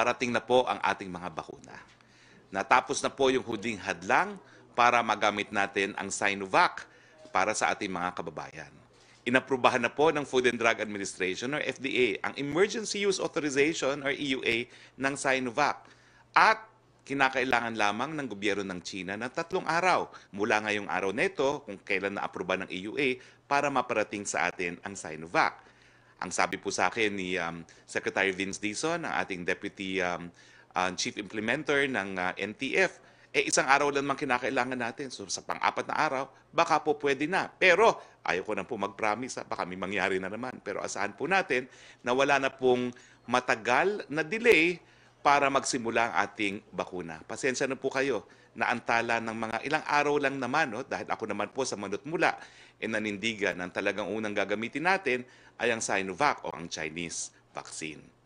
parating na po ang ating mga bakuna. Natapos na po yung huling hadlang para magamit natin ang Sinovac para sa ating mga kababayan. Inaprubahan na po ng Food and Drug Administration or FDA ang Emergency Use Authorization or EUA ng Sinovac at kinakailangan lamang ng gobyerno ng China ng tatlong araw mula ngayong araw nito kung kailan na ng EUA para maparating sa atin ang Sinovac. Ang sabi po sa akin ni um, Secretary Vince Dison, ang ating Deputy um, uh, Chief Implementer ng uh, NTF, eh isang araw lang man kinakailangan natin. So sa pang-apat na araw, baka po pwede na. Pero ayaw ko na po mag-promise, ha? baka may mangyari na naman. Pero asahan po natin na wala na pong matagal na delay para magsimula ang ating bakuna. Pasensya na po kayo naantala ng mga ilang araw lang naman no? dahil ako naman po sa mula, e nanindigan ng talagang unang gagamitin natin ay ang Sinovac o ang Chinese vaccine.